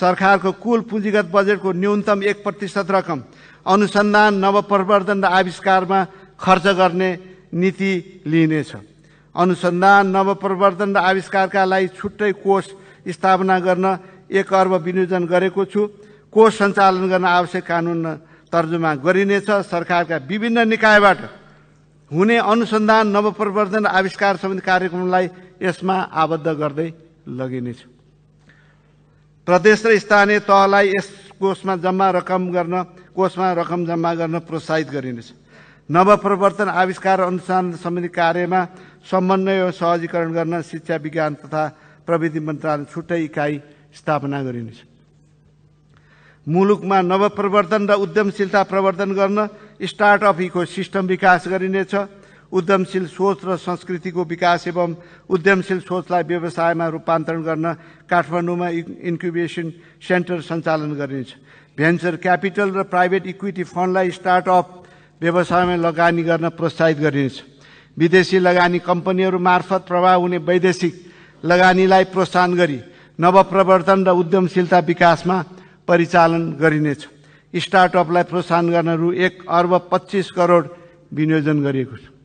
सरकारको कुल पुँजीगत बजेटको न्यूनतम एक प्रतिशत रकम अनुसन्धान नवप्रवर्धन र आविष्कारमा खर्च गर्ने नीति लिइनेछ अनुसन्धान नवप्रवर्धन र आविष्कारका लागि छुट्टै कोष स्थापना गर्न एक अर्ब विनियोजन गरेको छु कोष सञ्चालन गर्न आवश्यक कानुन तर्जुमा गरिनेछ सरकारका विभिन्न निकायबाट हुने अनुसन्धान नवप्रवर्धन आविष्कार सम्बन्धी कार्यक्रमलाई यसमा आबद्ध गर्दै लगिनेछु प्रदेश र स्थानीय तहलाई यस कोषमा जम्मा रकम गर्न कोषमा रकम जम्मा गर्न प्रोत्साहित गरिनेछ नवप्रवर्तन आविष्कार अनुसन्धान सम्बन्धी कार्यमा समन्वय सहजीकरण गर्न शिक्षा विज्ञान तथा प्रविधि मन्त्रालय छुट्टै इकाइ स्थापना गरिनेछ मुलुकमा नवप्रवर्तन र उद्यमशीलता प्रवर्तन गर्न स्टार्टअप इको सिस्टम विकास गरिनेछ उद्यमशील सोच र संस्कृतिको विकास एवं उद्यमशील सोचलाई व्यवसायमा रूपान्तरण गर्न काठमाडौँमा इन्क्युबेसन सेन्टर सञ्चालन गरिनेछ भेन्चर क्यापिटल र प्राइभेट इक्विटी फन्डलाई स्टार्टअप व्यवसायमा लगानी गर्न प्रोत्साहित गरिनेछ विदेशी लगानी कम्पनीहरू मार्फत प्रभाव हुने वैदेशिक लगानीलाई प्रोत्साहन गरी नवप्रवर्तन र उद्यमशीलता विकासमा परिचालन गरिनेछ स्टार्टअपलाई प्रोत्साहन गर्न रु एक अर्ब पच्चिस करोड विनियोजन गरिएको छ